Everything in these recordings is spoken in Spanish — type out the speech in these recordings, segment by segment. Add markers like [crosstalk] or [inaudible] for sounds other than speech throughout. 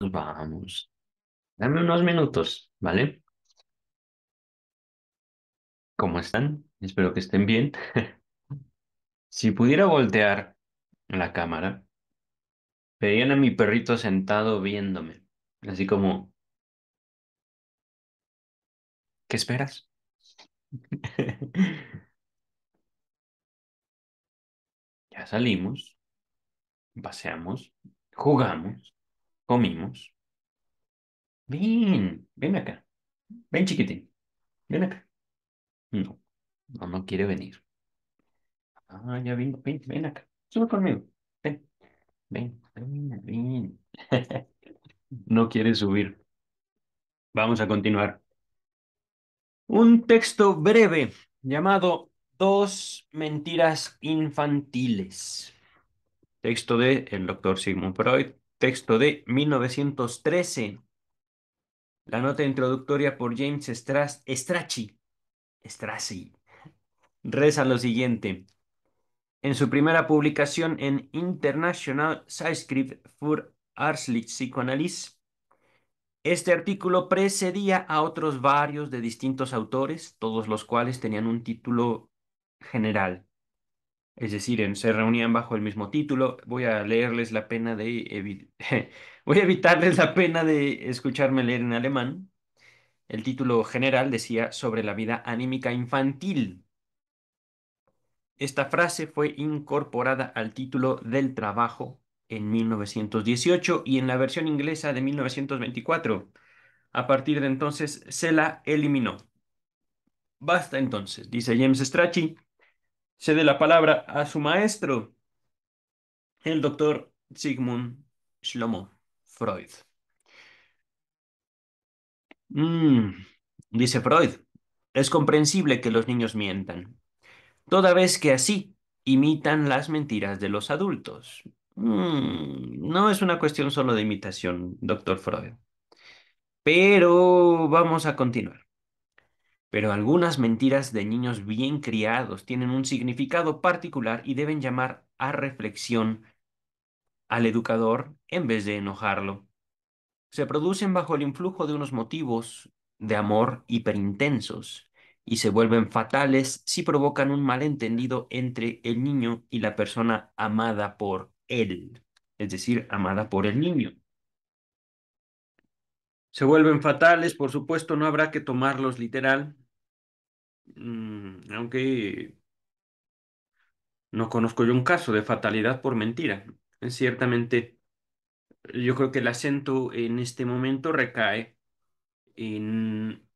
vamos. Dame unos minutos, ¿vale? ¿Cómo están? Espero que estén bien. [laughs] si pudiera voltear la cámara, veían a mi perrito sentado viéndome, así como... ¿Qué esperas? [laughs] ya salimos, paseamos, jugamos comimos. Ven, ven acá. Ven, chiquitín. Ven acá. No, no, no quiere venir. Ah, ya vino, ven, ven acá. Sube conmigo. Ven, ven, ven, ven. [laughs] no quiere subir. Vamos a continuar. Un texto breve llamado Dos mentiras infantiles. Texto de el doctor Sigmund Freud, texto de 1913. La nota introductoria por James Strachey, reza lo siguiente. En su primera publicación en International Script for Artslich Psychoanalysis. este artículo precedía a otros varios de distintos autores, todos los cuales tenían un título general es decir, se reunían bajo el mismo título. Voy a leerles la pena de [laughs] voy a evitarles la pena de escucharme leer en alemán. El título general decía sobre la vida anímica infantil. Esta frase fue incorporada al título del trabajo en 1918 y en la versión inglesa de 1924. A partir de entonces se la eliminó. Basta entonces, dice James Strachey, cede la palabra a su maestro, el doctor Sigmund Schlomo Freud. Mm, dice Freud, es comprensible que los niños mientan, toda vez que así imitan las mentiras de los adultos. Mm, no es una cuestión solo de imitación, doctor Freud. Pero vamos a continuar. Pero algunas mentiras de niños bien criados tienen un significado particular y deben llamar a reflexión al educador en vez de enojarlo. Se producen bajo el influjo de unos motivos de amor hiperintensos y se vuelven fatales si provocan un malentendido entre el niño y la persona amada por él, es decir, amada por el niño se vuelven fatales, por supuesto no habrá que tomarlos literal, mm, aunque no conozco yo un caso de fatalidad por mentira. Ciertamente, yo creo que el acento en este momento recae en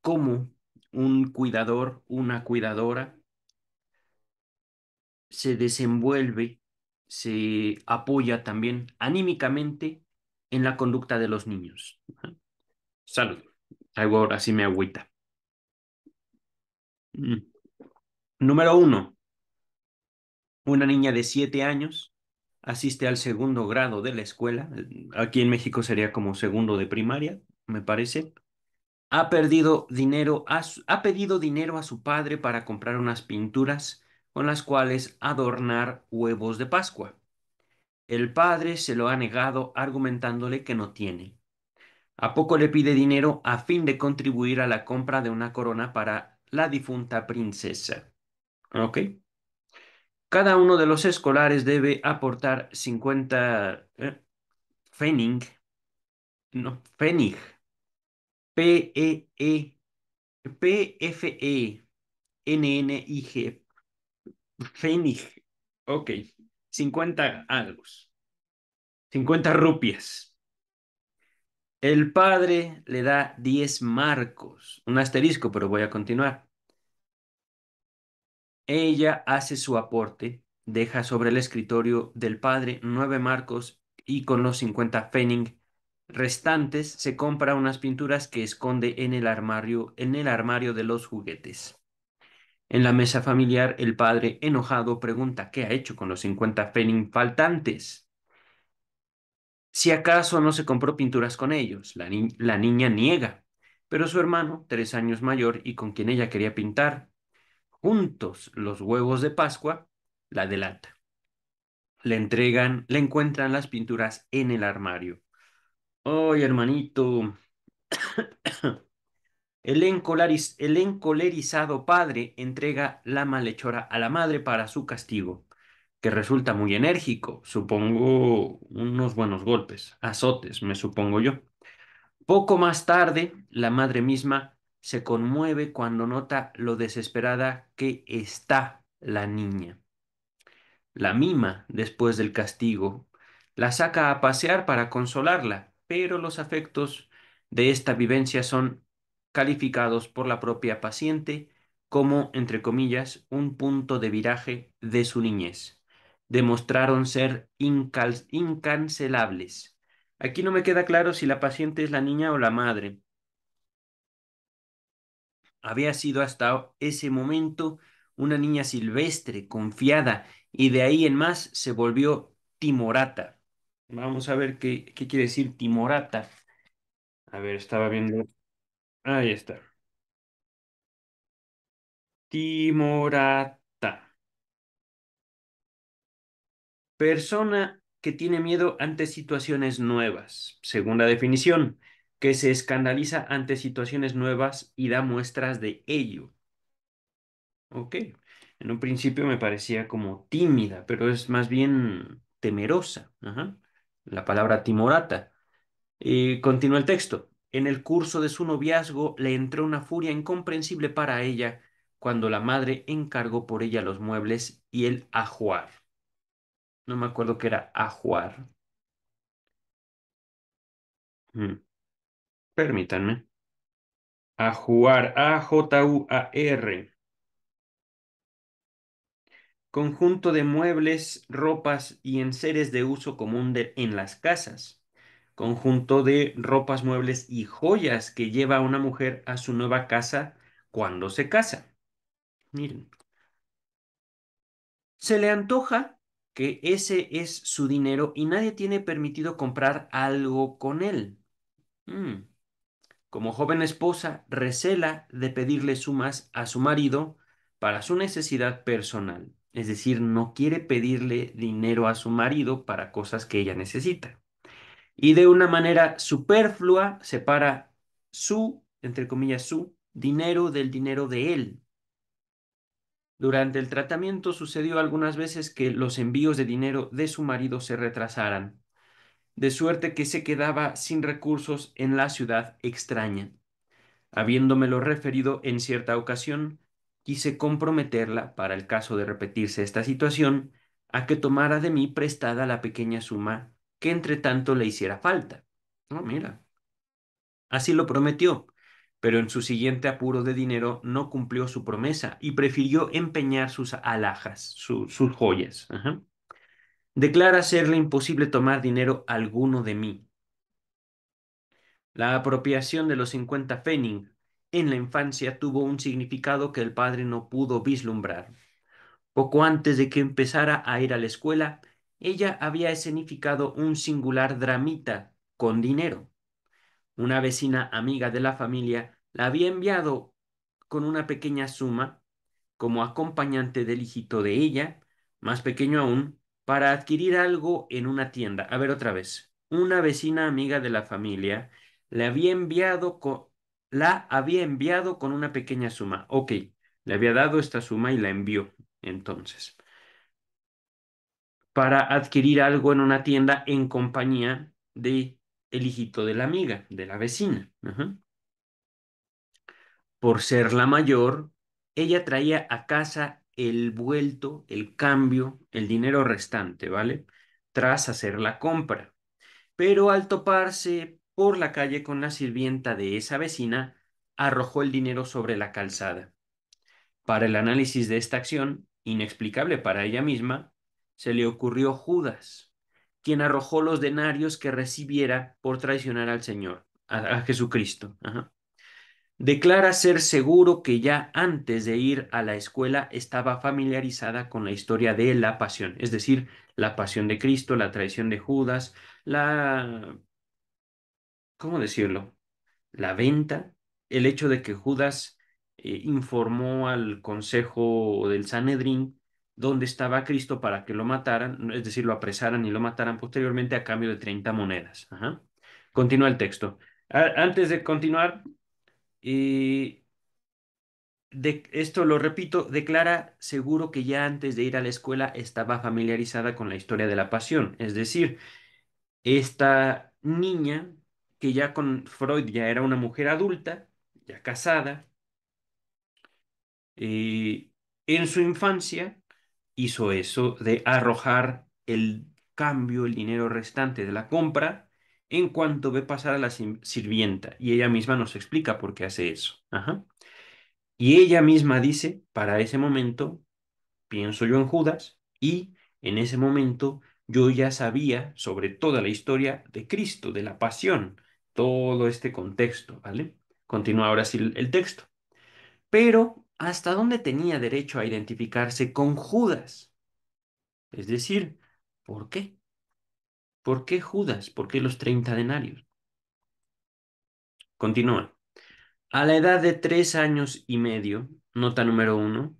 cómo un cuidador, una cuidadora, se desenvuelve, se apoya también anímicamente en la conducta de los niños. Salud. Algo ahora me agüita. Mm. Número uno. Una niña de siete años asiste al segundo grado de la escuela. Aquí en México sería como segundo de primaria, me parece. Ha perdido dinero, ha pedido dinero a su padre para comprar unas pinturas con las cuales adornar huevos de Pascua. El padre se lo ha negado argumentándole que no tiene. A poco le pide dinero a fin de contribuir a la compra de una corona para la difunta princesa. ¿Ok? Cada uno de los escolares debe aportar 50 eh, no, fenig, p e, -E p f e n n i g fenig, ok, 50 algo, 50 rupias. El padre le da 10 marcos, un asterisco, pero voy a continuar. Ella hace su aporte, deja sobre el escritorio del padre 9 marcos y con los 50 Fenning restantes se compra unas pinturas que esconde en el armario, en el armario de los juguetes. En la mesa familiar, el padre, enojado, pregunta qué ha hecho con los 50 fenin faltantes. Si acaso no se compró pinturas con ellos, la, niña niega, pero su hermano, tres años mayor y con quien ella quería pintar, juntos los huevos de Pascua, la delata. Le entregan, le encuentran las pinturas en el armario. ¡Ay, hermanito! El, encolerizado padre entrega la malhechora a la madre para su castigo, que resulta muy enérgico, supongo unos buenos golpes, azotes, me supongo yo. Poco más tarde, la madre misma se conmueve cuando nota lo desesperada que está la niña. La mima después del castigo, la saca a pasear para consolarla, pero los afectos de esta vivencia son calificados por la propia paciente como, entre comillas, un punto de viraje de su niñez. Demostraron ser incancelables. Aquí no me queda claro si la paciente es la niña o la madre. Había sido hasta ese momento una niña silvestre, confiada, y de ahí en más se volvió timorata. Vamos a ver qué, qué quiere decir timorata. A ver, estaba viendo Ahí está. Timorata. Persona que tiene miedo ante situaciones nuevas, Segunda definición, que se escandaliza ante situaciones nuevas y da muestras de ello. Ok, en un principio me parecía como tímida, pero es más bien temerosa. La palabra timorata. Y eh, continúa el texto. En el curso de su noviazgo le entró una furia incomprensible para ella cuando la madre encargó por ella los muebles y el ajuar. No me acuerdo que era ajuar. Mm. Permítanme. Ajuar, A-J-U-A-R. Conjunto de muebles, ropas y enseres de uso común en las casas conjunto de ropas, muebles y joyas que lleva una mujer a su nueva casa cuando se casa. Miren. Se le antoja que ese es su dinero y nadie tiene permitido comprar algo con él. Mm. Como joven esposa, recela de pedirle sumas a su marido para su necesidad personal. Es decir, no quiere pedirle dinero a su marido para cosas que ella necesita y de una manera superflua separa su, entre comillas, su dinero del dinero de él. Durante el tratamiento sucedió algunas veces que los envíos de dinero de su marido se retrasaran, de suerte que se quedaba sin recursos en la ciudad extraña. Habiéndomelo referido en cierta ocasión, quise comprometerla, para el caso de repetirse esta situación, a que tomara de mí prestada la pequeña suma que entre tanto le hiciera falta. No, mira, así lo prometió, pero en su siguiente apuro de dinero no cumplió su promesa y prefirió empeñar sus alhajas, sus joyas. Declara serle imposible tomar dinero alguno de mí. La apropiación de los 50 Fenning en la infancia tuvo un significado que el padre no pudo vislumbrar. Poco antes de que empezara a ir a la escuela, ella había escenificado un singular dramita con dinero. Una vecina amiga de la familia la había enviado con una pequeña suma como acompañante del hijito de ella, más pequeño aún, para adquirir algo en una tienda. A ver otra vez. Una vecina amiga de la familia le había enviado la había enviado con una pequeña suma. Ok, le había dado esta suma y la envió entonces para adquirir algo en una tienda en compañía de el hijito de la amiga, de la vecina. Por ser la mayor, ella traía a casa el vuelto, el cambio, el dinero restante, ¿vale? Tras hacer la compra. Pero al toparse por la calle con la sirvienta de esa vecina, arrojó el dinero sobre la calzada. Para el análisis de esta acción, inexplicable para ella misma, se le ocurrió Judas, quien arrojó los denarios que recibiera por traicionar al Señor, a, Jesucristo. Declara ser seguro que ya antes de ir a la escuela estaba familiarizada con la historia de la pasión, es decir, la pasión de Cristo, la traición de Judas, la... ¿cómo decirlo? La venta, el hecho de que Judas eh, informó al consejo del Sanedrín donde estaba Cristo para que lo mataran, es decir, lo apresaran y lo mataran posteriormente a cambio de 30 monedas. Continúa el texto. antes de continuar, esto lo repito, declara seguro que ya antes de ir a la escuela estaba familiarizada con la historia de la pasión, es decir, esta niña que ya con Freud ya era una mujer adulta, ya casada, y eh, en su infancia hizo eso de arrojar el cambio, el dinero restante de la compra, en cuanto ve pasar a la sirvienta. Y ella misma nos explica por qué hace eso. Y ella misma dice, para ese momento, pienso yo en Judas, y en ese momento yo ya sabía sobre toda la historia de Cristo, de la pasión, todo este contexto, ¿vale? Continúa ahora sí el texto. Pero hasta dónde tenía derecho a identificarse con Judas. Es decir, ¿por qué? ¿Por qué Judas? ¿Por qué los 30 denarios? Continúa. A la edad de tres años y medio, nota número uno,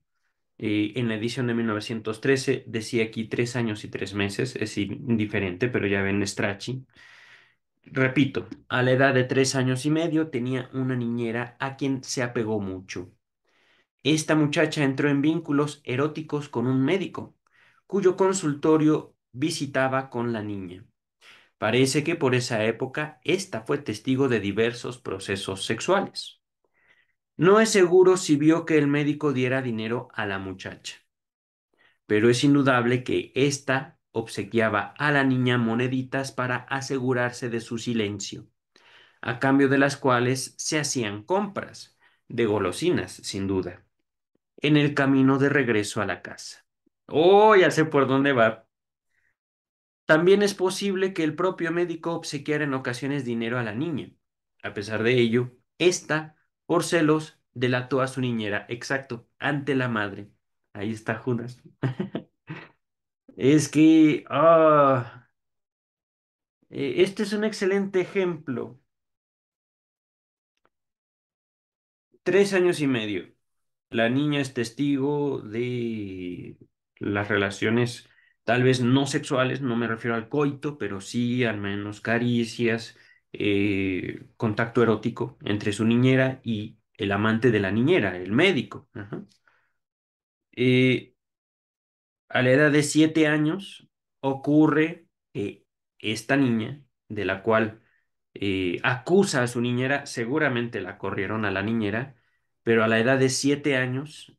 eh, en la edición de 1913 decía aquí tres años y tres meses, es indiferente, pero ya ven Strachi. Repito, a la edad de tres años y medio tenía una niñera a quien se apegó mucho. Esta muchacha entró en vínculos eróticos con un médico, cuyo consultorio visitaba con la niña. Parece que por esa época esta fue testigo de diversos procesos sexuales. No es seguro si vio que el médico diera dinero a la muchacha, pero es indudable que ésta obsequiaba a la niña moneditas para asegurarse de su silencio, a cambio de las cuales se hacían compras, de golosinas, sin duda en el camino de regreso a la casa. Oh, ya sé por dónde va. También es posible que el propio médico obsequiara en ocasiones dinero a la niña. A pesar de ello, ésta, por celos, delató a su niñera, exacto, ante la madre. Ahí está Judas. [laughs] es que, ah, e, este es un excelente ejemplo. Tres años y medio la niña es testigo de las relaciones tal vez no sexuales, no me refiero al coito, pero sí al menos caricias, eh, contacto erótico entre su niñera y el amante de la niñera, el médico. Eh, a la edad de siete años ocurre que esta niña, de la cual eh, acusa a su niñera, seguramente la corrieron a la niñera, pero a la edad de siete años,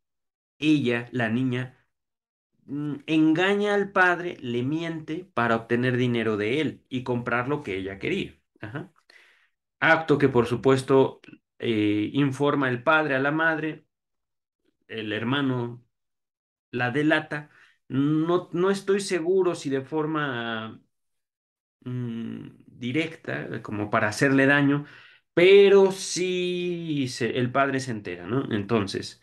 ella, la niña, mm, engaña al padre, le miente para obtener dinero de él y comprar lo que ella quería. Acto que por supuesto eh, informa el padre a la madre, el hermano la delata. No, no estoy seguro si de forma mm, directa, como para hacerle daño, pero sí el padre se entera, ¿no? Entonces,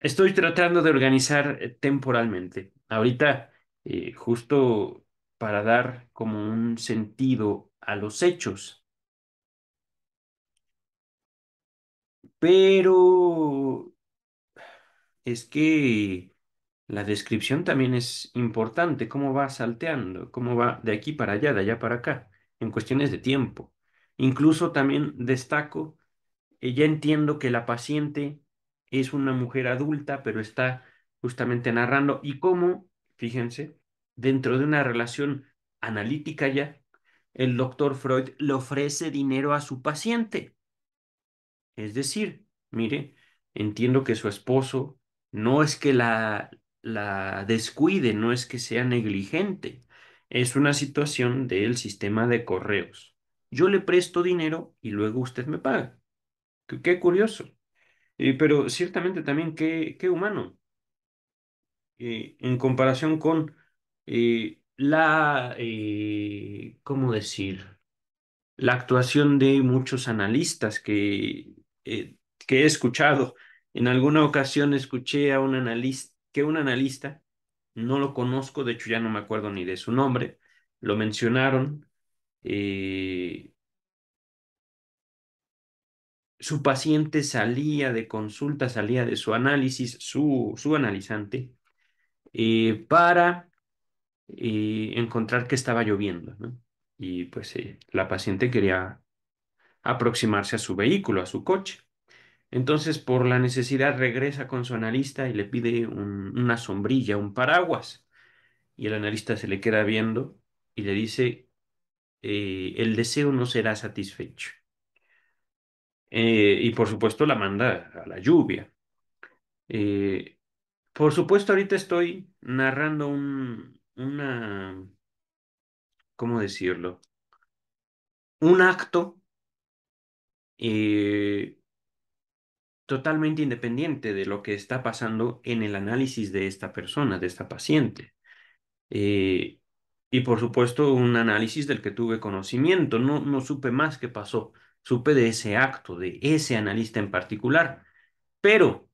estoy tratando de organizar eh, temporalmente. Ahorita, eh, justo para dar como un sentido a los hechos, pero es que la descripción también es importante, cómo va salteando, cómo va de aquí para allá, de allá para acá, en cuestiones de tiempo. Incluso también destaco, ya entiendo que la paciente es una mujer adulta, pero está justamente narrando y cómo, fíjense, dentro de una relación analítica ya, el doctor Freud le ofrece dinero a su paciente. Es decir, mire, entiendo que su esposo no es que la, la descuide, no es que sea negligente, es una situación del sistema de correos yo le presto dinero y luego usted me paga. Qué, curioso. pero ciertamente también qué, qué humano. en comparación con eh, la, eh, ¿cómo decir? La actuación de muchos analistas que, eh, que he escuchado. En alguna ocasión escuché a un analista, que un analista, no lo conozco, de hecho ya no me acuerdo ni de su nombre, lo mencionaron eh, su paciente salía de consulta, salía de su análisis, su, su analizante, eh, para eh, encontrar que estaba lloviendo. Y pues la paciente quería aproximarse a su vehículo, a su coche. Entonces, por la necesidad, regresa con su analista y le pide una sombrilla, un paraguas. Y el analista se le queda viendo y le dice eh, el deseo no será satisfecho. Eh, y por supuesto la manda a la lluvia. Eh, por supuesto ahorita estoy narrando un, una, ¿cómo decirlo? Un acto totalmente independiente de lo que está pasando en el análisis de esta persona, de esta paciente. Y por supuesto un análisis del que tuve conocimiento, no, supe más qué pasó, supe de ese acto, de ese analista en particular. Pero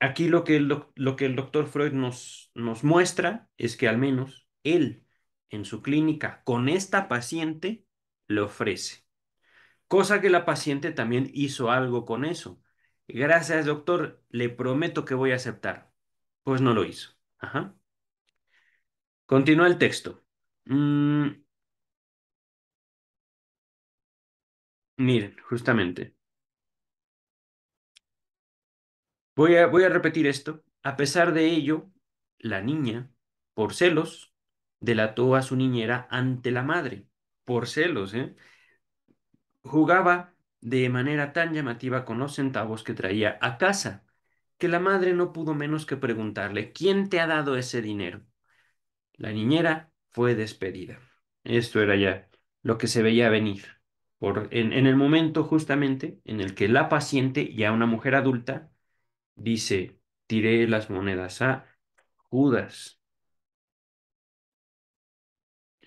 aquí lo que el, lo que el doctor Freud nos, nos muestra es que al menos él en su clínica con esta paciente le ofrece. Cosa que la paciente también hizo algo con eso. Gracias, doctor, le prometo que voy a aceptar. Pues no lo hizo. Continúa el texto. Mm. miren, justamente. Voy a, voy a repetir esto. A pesar de ello, la niña, por celos, delató a su niñera ante la madre. Por celos, ¿eh? Jugaba de manera tan llamativa con los centavos que traía a casa, que la madre no pudo menos que preguntarle, ¿quién te ha dado ese dinero? La niñera fue despedida. Esto era ya lo que se veía venir. Por, en, el momento justamente en el que la paciente, ya una mujer adulta, dice, tiré las monedas a Judas.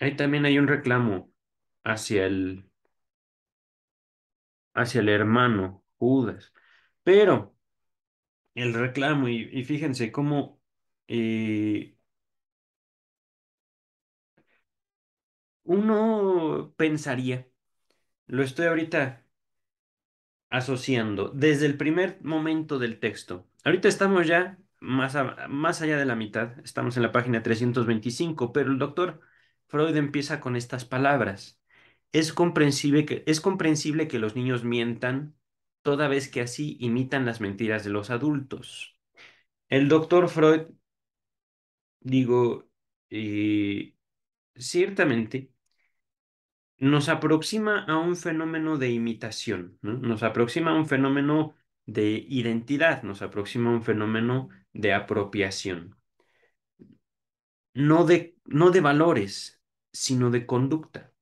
Ahí también hay un reclamo hacia el, hacia el hermano Judas. Pero el reclamo, y, fíjense cómo eh, uno pensaría, lo estoy ahorita asociando desde el primer momento del texto. Ahorita estamos ya más, más allá de la mitad, estamos en la página 325, pero el doctor Freud empieza con estas palabras. Es comprensible que, es comprensible que los niños mientan toda vez que así imitan las mentiras de los adultos. El doctor Freud, digo, eh, ciertamente nos aproxima a un fenómeno de imitación, nos aproxima a un fenómeno de identidad, nos aproxima a un fenómeno de apropiación. No de, valores, sino de conducta.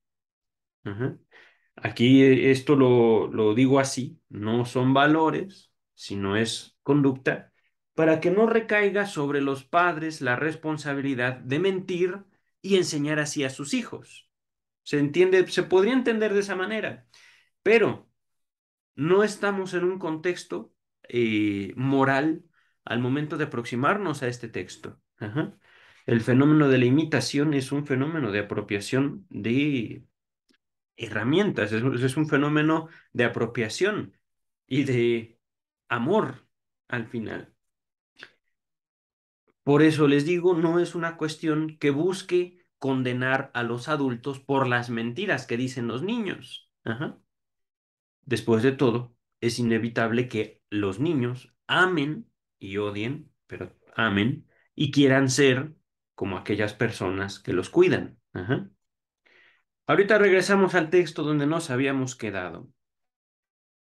Aquí eh, esto lo digo así, no son valores, sino es conducta, para que no recaiga sobre los padres la responsabilidad de mentir y enseñar así a sus hijos. Se entiende, se podría entender de esa manera, pero no estamos en un contexto eh, moral al momento de aproximarnos a este texto. El fenómeno de la imitación es un fenómeno de apropiación de herramientas, es un fenómeno de apropiación y de amor al final. Por eso les digo, no es una cuestión que busque condenar a los adultos por las mentiras que dicen los niños. Después de todo, es inevitable que los niños amen y odien, pero amen y quieran ser como aquellas personas que los cuidan. Ahorita regresamos al texto donde nos habíamos quedado.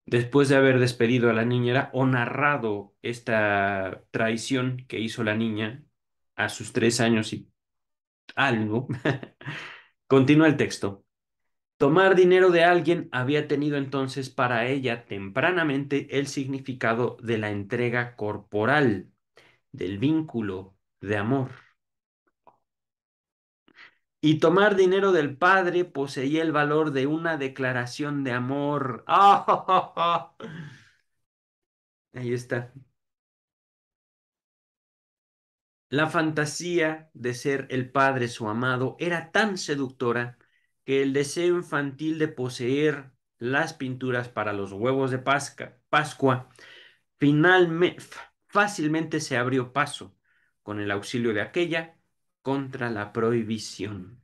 Después de haber despedido a la niñera o narrado esta traición que hizo la niña a sus tres años y algo. [laughs] Continúa el texto. Tomar dinero de alguien había tenido entonces para ella tempranamente el significado de la entrega corporal, del vínculo de amor. Y tomar dinero del padre poseía el valor de una declaración de amor. [laughs] Ahí está. La fantasía de ser el padre su amado era tan seductora que el deseo infantil de poseer las pinturas para los huevos de Pascua finalmente fácilmente se abrió paso con el auxilio de aquella contra la prohibición.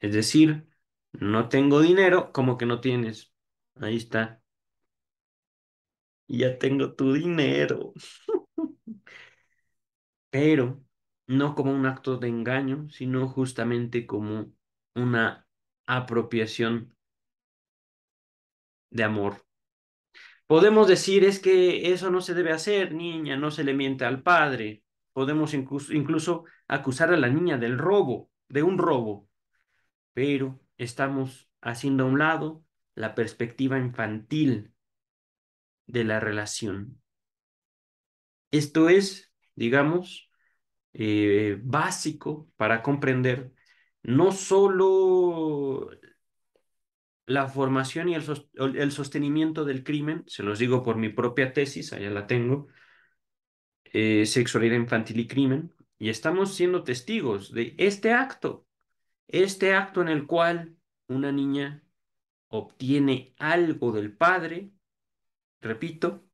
Es decir, no tengo dinero, como que no tienes. Ahí está. Ya tengo tu dinero pero no como un acto de engaño, sino justamente como una apropiación de amor. Podemos decir es que eso no se debe hacer, niña, no se le miente al padre. Podemos incluso, incluso acusar a la niña del robo, de un robo. Pero estamos haciendo a un lado la perspectiva infantil de la relación. Esto es digamos, eh, básico para comprender no solo la formación y el, sostenimiento del crimen, se los digo por mi propia tesis, allá la tengo, eh, sexualidad infantil y crimen, y estamos siendo testigos de este acto, este acto en el cual una niña obtiene algo del padre, repito,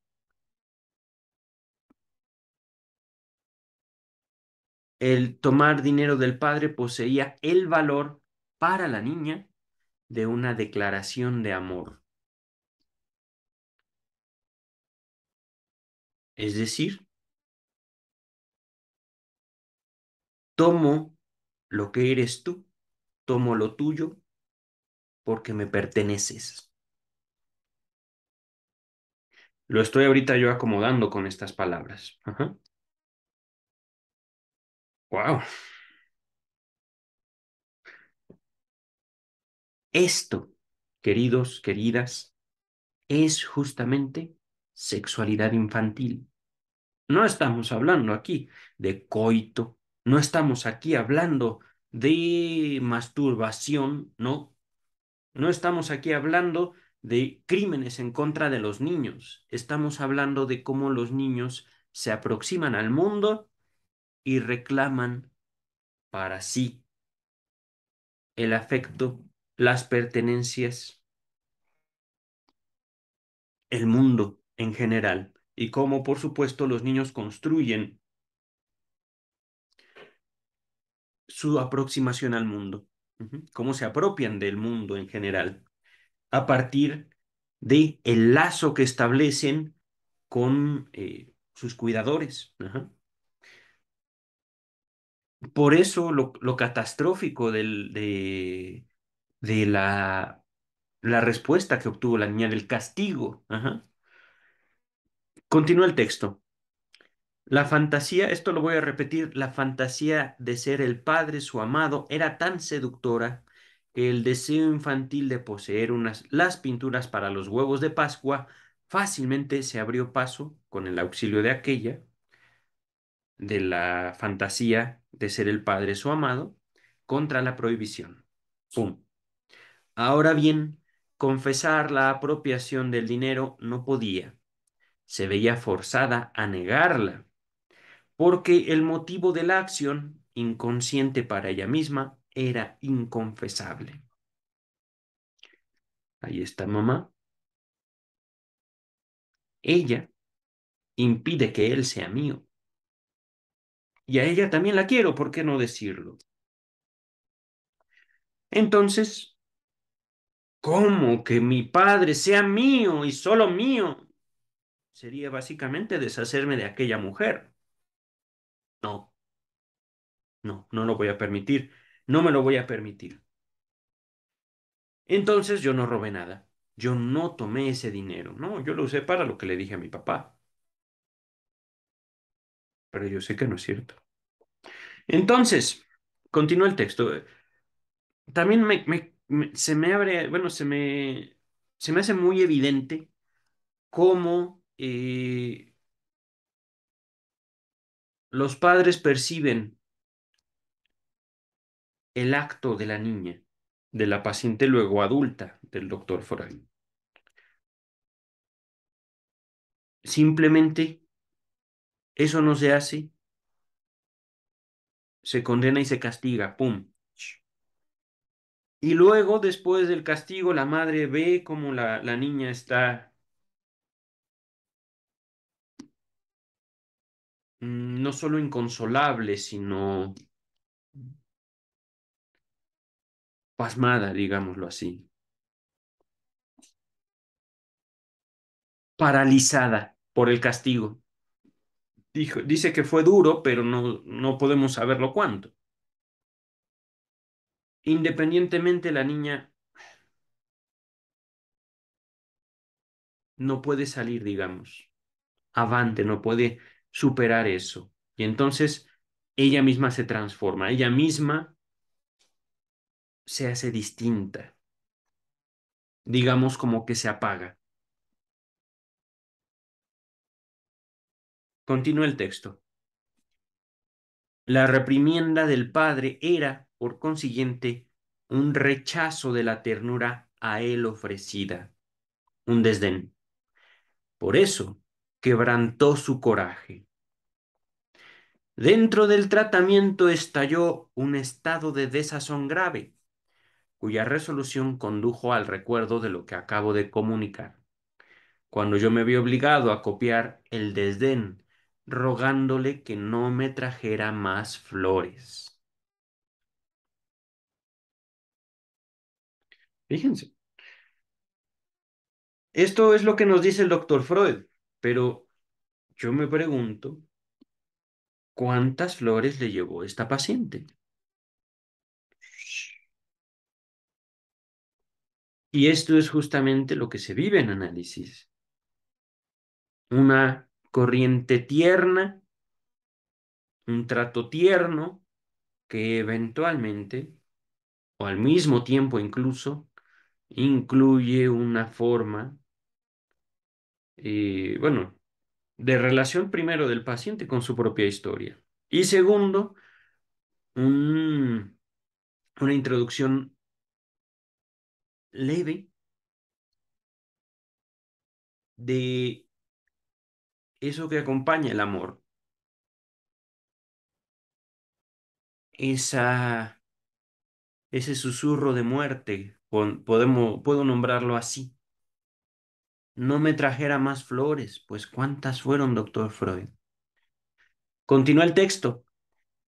el tomar dinero del padre poseía el valor para la niña de una declaración de amor. Es decir, tomo lo que eres tú, tomo lo tuyo, porque me perteneces. Lo estoy ahorita yo acomodando con estas palabras. Ajá. Wow. Esto, queridos, queridas, es justamente sexualidad infantil. No estamos hablando aquí de coito, no estamos aquí hablando de masturbación, no. No estamos aquí hablando de crímenes en contra de los niños, estamos hablando de cómo los niños se aproximan al mundo y reclaman para sí el afecto, las pertenencias, el mundo en general y cómo, por supuesto, los niños construyen su aproximación al mundo, cómo se apropian del mundo en general a partir de el lazo que establecen con eh, sus cuidadores por eso lo, catastrófico de, la, respuesta que obtuvo la niña, del castigo. Continúa el texto. La fantasía, esto lo voy a repetir, la fantasía de ser el padre, su amado, era tan seductora que el deseo infantil de poseer unas, las pinturas para los huevos de Pascua fácilmente se abrió paso con el auxilio de aquella, de la fantasía de ser el padre su amado contra la prohibición. ¡Pum! Ahora bien, confesar la apropiación del dinero no podía. Se veía forzada a negarla, porque el motivo de la acción, inconsciente para ella misma, era inconfesable. Ahí está mamá. Ella impide que él sea mío. Y a ella también la quiero, ¿por qué no decirlo? Entonces, ¿cómo que mi padre sea mío y solo mío? Sería básicamente deshacerme de aquella mujer. No, no, no lo voy a permitir, no me lo voy a permitir. Entonces yo no robé nada, yo no tomé ese dinero, no, yo lo usé para lo que le dije a mi papá yo sé que no es cierto. Entonces, continúa el texto. También se me abre, bueno, se me, se me hace muy evidente cómo eh, los padres perciben el acto de la niña, de la paciente luego adulta del doctor Foray Simplemente eso no se hace. Se condena y se castiga. ¡Pum! Y luego, después del castigo, la madre ve cómo la, la niña está... Mm, no solo inconsolable, sino pasmada, digámoslo así. Paralizada por el castigo dice que fue duro, pero no, no podemos saberlo cuánto. Independientemente, la niña no puede salir, digamos, avante, no puede superar eso. Y entonces ella misma se transforma, ella misma se hace distinta, digamos como que se apaga. Continúa el texto. La reprimienda del padre era, por consiguiente, un rechazo de la ternura a él ofrecida, un desdén. Por eso quebrantó su coraje. Dentro del tratamiento estalló un estado de desazón grave, cuya resolución condujo al recuerdo de lo que acabo de comunicar. Cuando yo me vi obligado a copiar el desdén rogándole que no me trajera más flores. Fíjense. Esto es lo que nos dice el doctor Freud, pero yo me pregunto, ¿cuántas flores le llevó esta paciente? Y esto es justamente lo que se vive en análisis. Una corriente tierna, un trato tierno que eventualmente, o al mismo tiempo incluso, incluye una forma, eh, bueno, de relación primero del paciente con su propia historia. Y segundo, una introducción leve de eso que acompaña el amor. Esa, ese susurro de muerte, podemos, puedo nombrarlo así. No me trajera más flores, pues cuántas fueron, doctor Freud. Continúa el texto.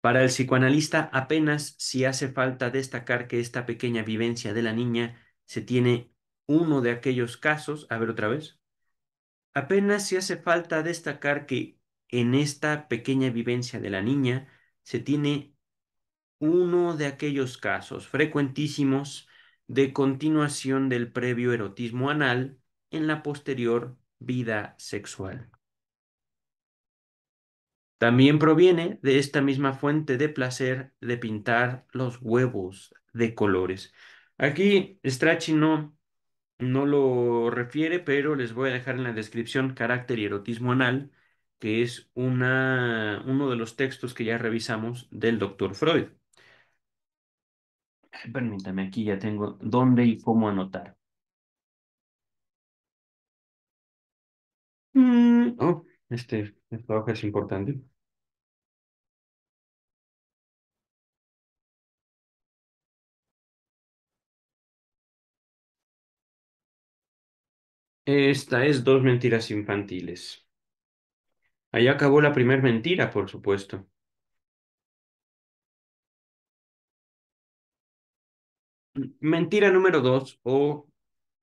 Para el psicoanalista apenas si hace falta destacar que esta pequeña vivencia de la niña se tiene uno de aquellos casos, a ver otra vez, Apenas si hace falta destacar que en esta pequeña vivencia de la niña se tiene uno de aquellos casos frecuentísimos de continuación del previo erotismo anal en la posterior vida sexual. También proviene de esta misma fuente de placer de pintar los huevos de colores. Aquí Strachino no lo refiere, pero les voy a dejar en la descripción Carácter y Erotismo Anal, que es una, uno de los textos que ya revisamos del doctor Freud. Permítame, aquí ya tengo dónde y cómo anotar. Mm, oh, este, trabajo es importante. Esta es dos mentiras infantiles. Ahí acabó la primera mentira, por supuesto. Mentira número dos o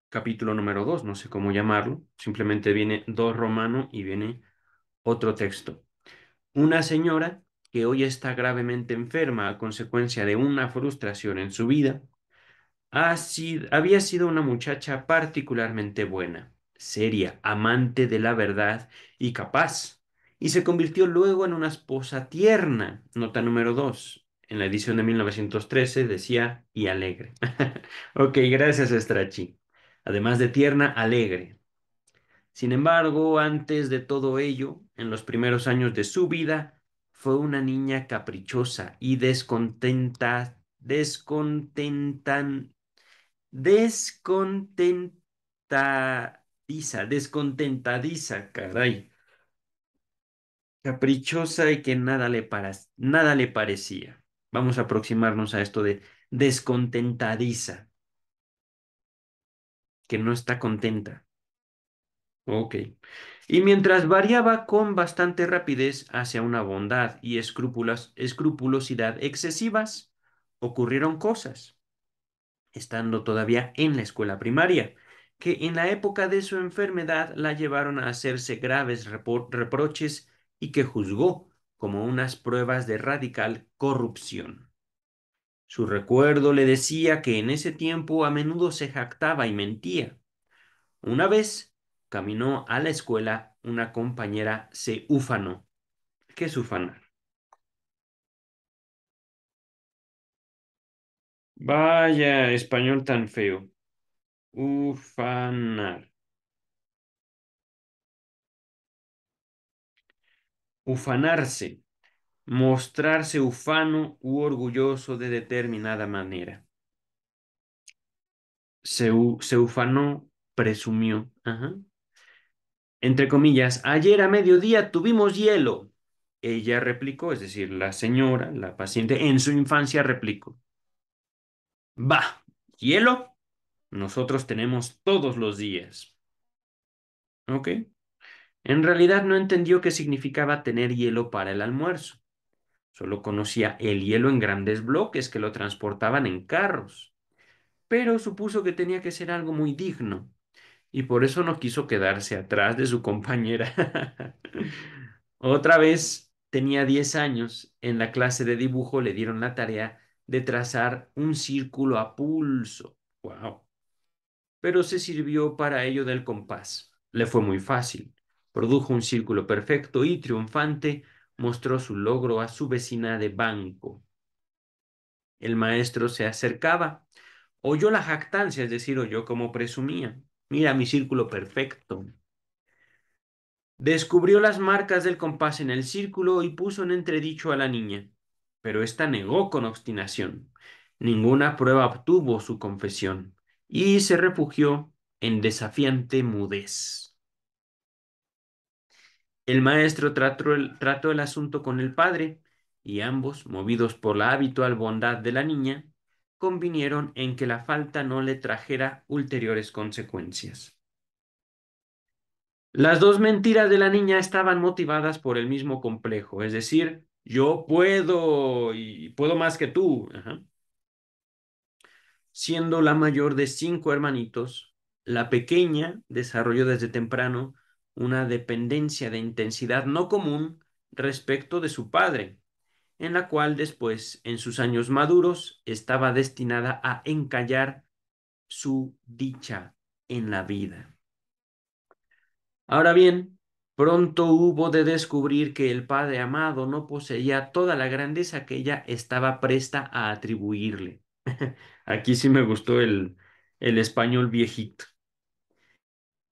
capítulo número dos, no sé cómo llamarlo. Simplemente viene dos romano y viene otro texto. Una señora que hoy está gravemente enferma a consecuencia de una frustración en su vida, había sido una muchacha particularmente buena seria, amante de la verdad y capaz, y se convirtió luego en una esposa tierna, nota número 2. En la edición de 1913 decía y alegre. [laughs] ok, gracias Strachi. Además de tierna, alegre. Sin embargo, antes de todo ello, en los primeros años de su vida, fue una niña caprichosa y descontenta, descontentan, descontenta, descontentadiza, caray. Caprichosa y que nada le, para, nada le parecía. Vamos a aproximarnos a esto de descontentadiza, que no está contenta. Ok. Y mientras variaba con bastante rapidez hacia una bondad y escrupulosidad excesivas, ocurrieron cosas. Estando todavía en la escuela primaria, que en la época de su enfermedad la llevaron a hacerse graves reproches y que juzgó como unas pruebas de radical corrupción. Su recuerdo le decía que en ese tiempo a menudo se jactaba y mentía. Una vez caminó a la escuela, una compañera se ufanó. ¿Qué es ufanar? Vaya español tan feo. Ufanar. Ufanarse. Mostrarse ufano u orgulloso de determinada manera. Se, ufanó, presumió. Entre comillas, ayer a mediodía tuvimos hielo. Ella replicó, es decir, la señora, la paciente, en su infancia replicó. Va, hielo, nosotros tenemos todos los días. ¿Ok? En realidad no entendió qué significaba tener hielo para el almuerzo. Solo conocía el hielo en grandes bloques que lo transportaban en carros. Pero supuso que tenía que ser algo muy digno y por eso no quiso quedarse atrás de su compañera. [laughs] Otra vez tenía 10 años. En la clase de dibujo le dieron la tarea de trazar un círculo a pulso. ¡Wow! pero se sirvió para ello del compás. Le fue muy fácil. Produjo un círculo perfecto y triunfante mostró su logro a su vecina de banco. El maestro se acercaba, oyó la jactancia, es decir, oyó como presumía. Mira mi círculo perfecto. Descubrió las marcas del compás en el círculo y puso en entredicho a la niña, pero ésta negó con obstinación. Ninguna prueba obtuvo su confesión y se refugió en desafiante mudez. El maestro trató el, asunto con el padre y ambos, movidos por la habitual bondad de la niña, convinieron en que la falta no le trajera ulteriores consecuencias. Las dos mentiras de la niña estaban motivadas por el mismo complejo, es decir, yo puedo y puedo más que tú siendo la mayor de cinco hermanitos, la pequeña desarrolló desde temprano una dependencia de intensidad no común respecto de su padre, en la cual después, en sus años maduros, estaba destinada a encallar su dicha en la vida. Ahora bien, pronto hubo de descubrir que el padre amado no poseía toda la grandeza que ella estaba presta a atribuirle. [laughs] Aquí sí me gustó el, español viejito.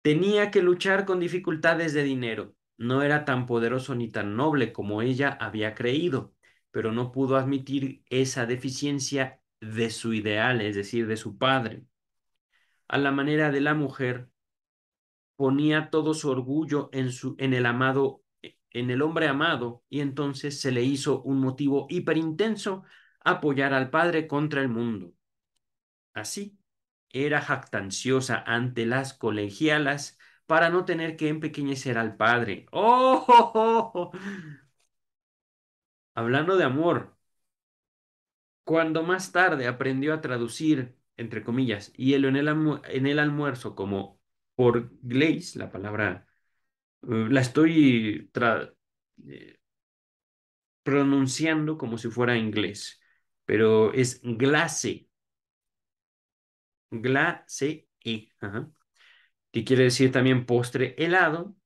Tenía que luchar con dificultades de dinero. No era tan poderoso ni tan noble como ella había creído, pero no pudo admitir esa deficiencia de su ideal, es decir, de su padre. A la manera de la mujer, ponía todo su orgullo en el amado en el hombre amado y entonces se le hizo un motivo hiperintenso apoyar al Padre contra el mundo. Así, era jactanciosa ante las colegialas para no tener que empequeñecer al Padre. ¡Oh! oh, oh! Hablando de amor, cuando más tarde aprendió a traducir, entre comillas, y en el, en el almuerzo como por glaze, la palabra, eh, la estoy eh, pronunciando como si fuera inglés pero es glace. Glace, y que quiere decir también postre helado,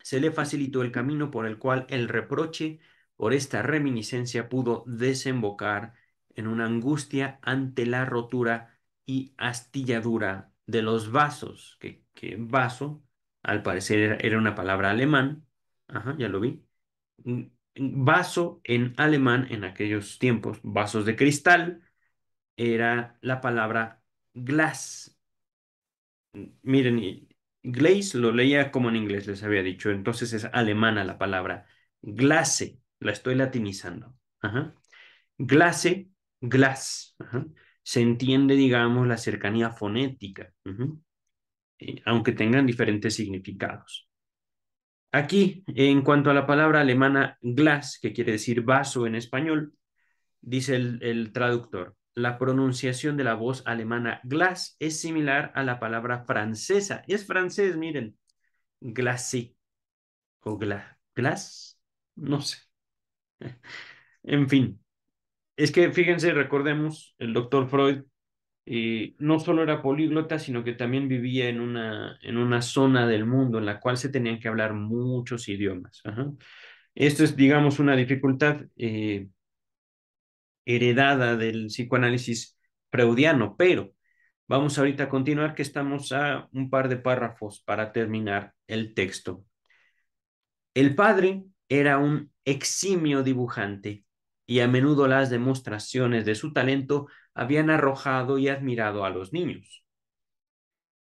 se le facilitó el camino por el cual el reproche por esta reminiscencia pudo desembocar en una angustia ante la rotura y astilladura de los vasos, que, que vaso, al parecer era, una palabra alemán, ajá, ya lo vi, vaso en alemán en aquellos tiempos, vasos de cristal, era la palabra glass. Miren, glaze lo leía como en inglés, les había dicho, entonces es alemana la palabra. glase la estoy latinizando. Ajá. Glace, glass. Se entiende, digamos, la cercanía fonética, eh, aunque tengan diferentes significados. Aquí, en cuanto a la palabra alemana Glas, que quiere decir vaso en español, dice el, traductor, la pronunciación de la voz alemana Glas es similar a la palabra francesa. Es francés, miren, glacé o gla, glas, no sé. [laughs] en fin, es que fíjense, recordemos, el doctor Freud eh, no solo era políglota, sino que también vivía en una, en una zona del mundo en la cual se tenían que hablar muchos idiomas. Esto es, digamos, una dificultad eh, heredada del psicoanálisis freudiano, pero vamos ahorita a continuar que estamos a un par de párrafos para terminar el texto. El padre era un eximio dibujante y a menudo las demostraciones de su talento habían arrojado y admirado a los niños.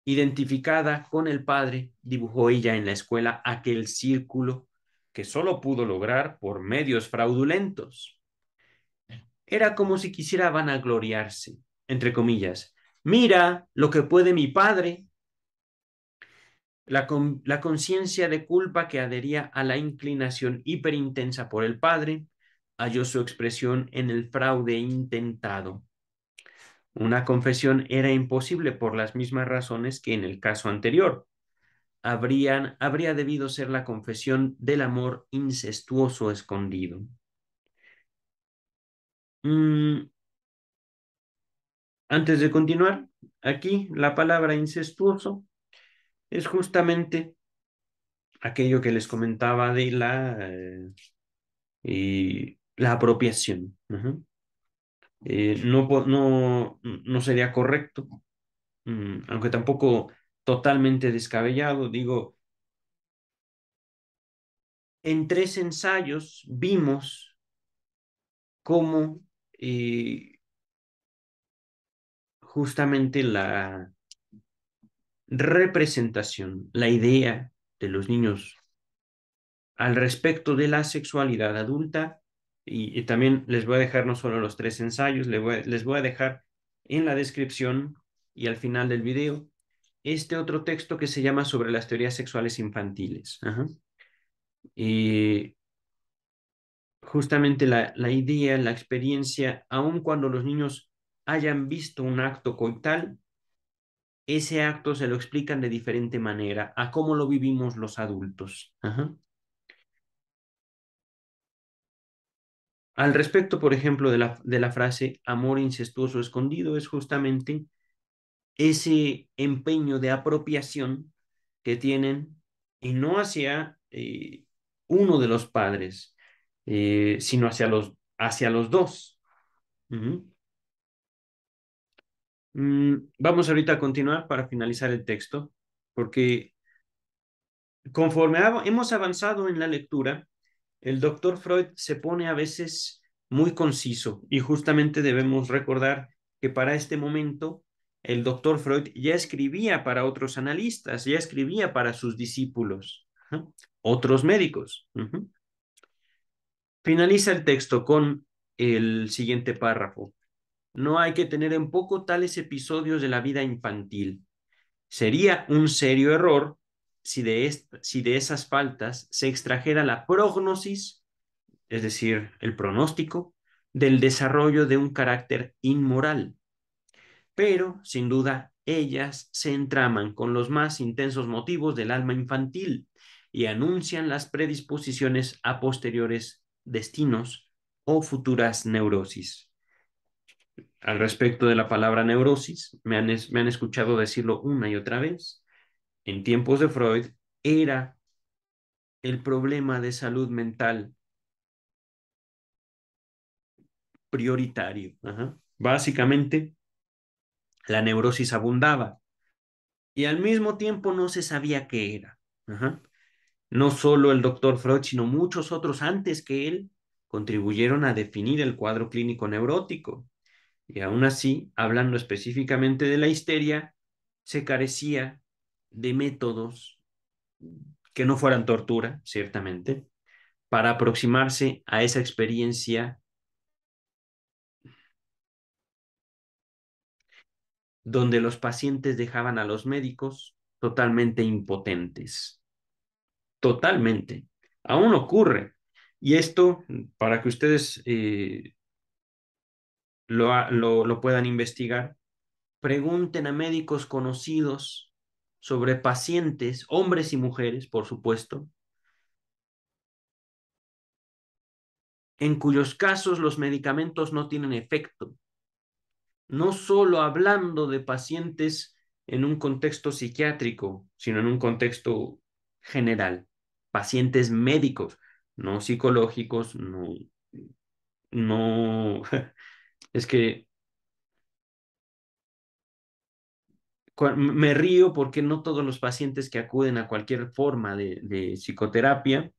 Identificada con el padre, dibujó ella en la escuela aquel círculo que solo pudo lograr por medios fraudulentos. Era como si quisiera vanagloriarse, entre comillas, mira lo que puede mi padre. La, la conciencia de culpa que adhería a la inclinación hiperintensa por el padre halló su expresión en el fraude intentado una confesión era imposible por las mismas razones que en el caso anterior. Habrían, habría debido ser la confesión del amor incestuoso escondido. Mm. Antes de continuar, aquí la palabra incestuoso es justamente aquello que les comentaba de la, eh, y la apropiación. Eh, no, no, sería correcto, mm, aunque tampoco totalmente descabellado. Digo, en tres ensayos vimos cómo eh, justamente la representación, la idea de los niños al respecto de la sexualidad adulta y, también les voy a dejar no solo los tres ensayos, les voy, a dejar en la descripción y al final del video este otro texto que se llama sobre las teorías sexuales infantiles. Y eh, justamente la, idea, la experiencia, aun cuando los niños hayan visto un acto coital, ese acto se lo explican de diferente manera a cómo lo vivimos los adultos. Al respecto, por ejemplo, de la, de la frase amor incestuoso escondido, es justamente ese empeño de apropiación que tienen y no hacia eh, uno de los padres, eh, sino hacia los, hacia los dos. Mm, vamos ahorita a continuar para finalizar el texto, porque conforme hemos avanzado en la lectura, el doctor Freud se pone a veces muy conciso y justamente debemos recordar que para este momento el doctor Freud ya escribía para otros analistas, ya escribía para sus discípulos, otros médicos. Finaliza el texto con el siguiente párrafo. No hay que tener en poco tales episodios de la vida infantil. Sería un serio error si de, esas faltas se extrajera la prognosis, es decir, el pronóstico, del desarrollo de un carácter inmoral. Pero, sin duda, ellas se entraman con los más intensos motivos del alma infantil y anuncian las predisposiciones a posteriores destinos o futuras neurosis. Al respecto de la palabra neurosis, me han escuchado decirlo una y otra vez en tiempos de Freud era el problema de salud mental prioritario. Básicamente, la neurosis abundaba y al mismo tiempo no se sabía qué era. No solo el doctor Freud, sino muchos otros antes que él contribuyeron a definir el cuadro clínico neurótico. Y aún así, hablando específicamente de la histeria, se carecía de métodos que no fueran tortura, ciertamente, para aproximarse a esa experiencia donde los pacientes dejaban a los médicos totalmente impotentes. Totalmente. Aún ocurre. Y esto, para que ustedes eh, lo puedan investigar, pregunten a médicos conocidos sobre pacientes, hombres y mujeres, por supuesto, en cuyos casos los medicamentos no tienen efecto. No solo hablando de pacientes en un contexto psiquiátrico, sino en un contexto general. Pacientes médicos, no psicológicos, no, no, [laughs] es que me río porque no todos los pacientes que acuden a cualquier forma de, psicoterapia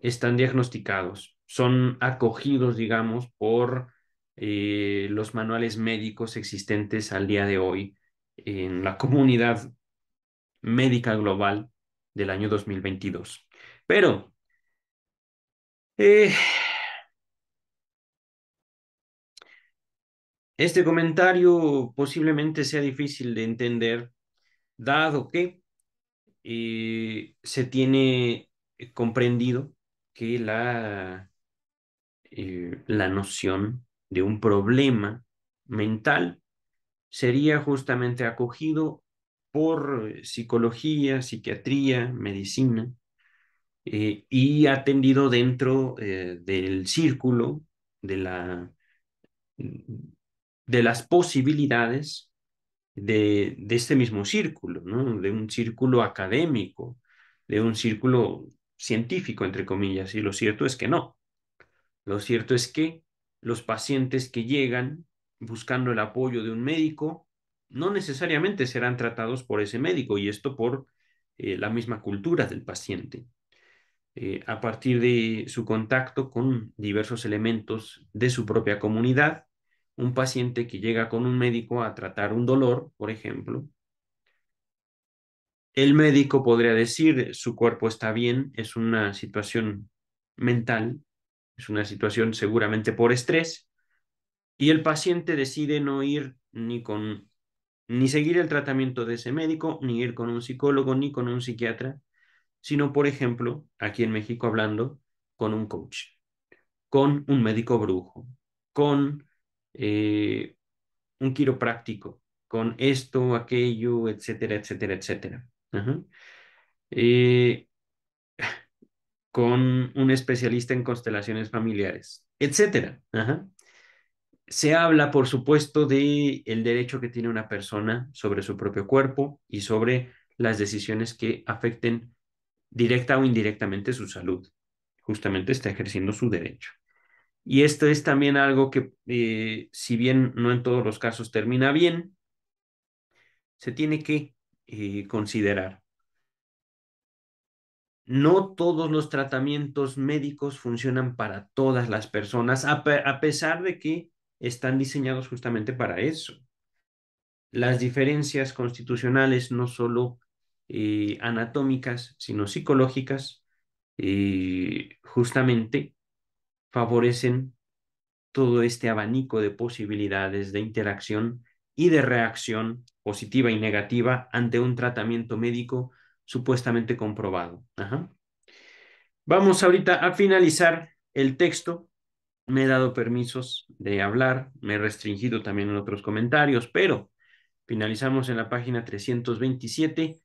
están diagnosticados, son acogidos, digamos, por eh, los manuales médicos existentes al día de hoy en la comunidad médica global del año 2022. Pero eh, Este comentario posiblemente sea difícil de entender, dado que eh, se tiene eh, comprendido que la, eh, la noción de un problema mental sería justamente acogido por psicología, psiquiatría, medicina, y atendido dentro del círculo de la, de las posibilidades de, de este mismo círculo, de un círculo académico, de un círculo científico, entre comillas, y lo cierto es que no. Lo cierto es que los pacientes que llegan buscando el apoyo de un médico no necesariamente serán tratados por ese médico y esto por eh, la misma cultura del paciente. Eh, a partir de su contacto con diversos elementos de su propia comunidad, un paciente que llega con un médico a tratar un dolor, por ejemplo, el médico podría decir, su cuerpo está bien, es una situación mental, es una situación seguramente por estrés, y el paciente decide no ir ni con ni seguir el tratamiento de ese médico, ni ir con un psicólogo, ni con un psiquiatra, sino, por ejemplo, aquí en México hablando, con un coach, con un médico brujo, con eh, un quiropráctico con esto, aquello, etcétera, etcétera, etcétera. Eh, [sighs] con un especialista en constelaciones familiares, etcétera. Se habla, por supuesto, de el derecho que tiene una persona sobre su propio cuerpo y sobre las decisiones que afecten directa o indirectamente su salud. Justamente está ejerciendo su derecho. Y esto es también algo que, eh, si bien no en todos los casos termina bien, se tiene que eh, considerar. No todos los tratamientos médicos funcionan para todas las personas, a, pesar de que están diseñados justamente para eso. Las diferencias constitucionales, no solo eh, anatómicas, sino psicológicas, justamente favorecen todo este abanico de posibilidades de interacción y de reacción positiva y negativa ante un tratamiento médico supuestamente comprobado. Vamos ahorita a finalizar el texto. Me he dado permisos de hablar, me he restringido también en otros comentarios, pero finalizamos en la página 327.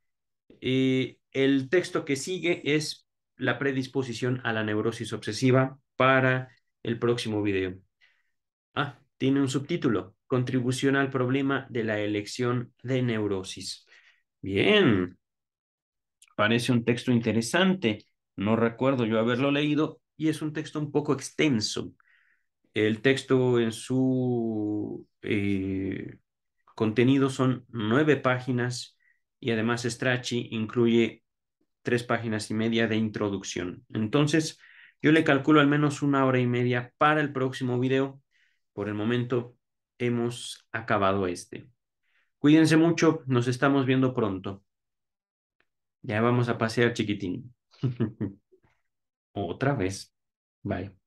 Eh, el texto que sigue es la predisposición a la neurosis obsesiva, para el próximo video. Ah, tiene un subtítulo, contribución al problema de la elección de neurosis. Bien, parece un texto interesante. No recuerdo yo haberlo leído y es un texto un poco extenso. El texto en su eh, contenido son nueve páginas y además Strachi incluye tres páginas y media de introducción. Entonces, yo le calculo al menos una hora y media para el próximo video. Por el momento hemos acabado este. Cuídense mucho, nos estamos viendo pronto. Ya vamos a pasear chiquitín. [laughs] Otra vez. Bye.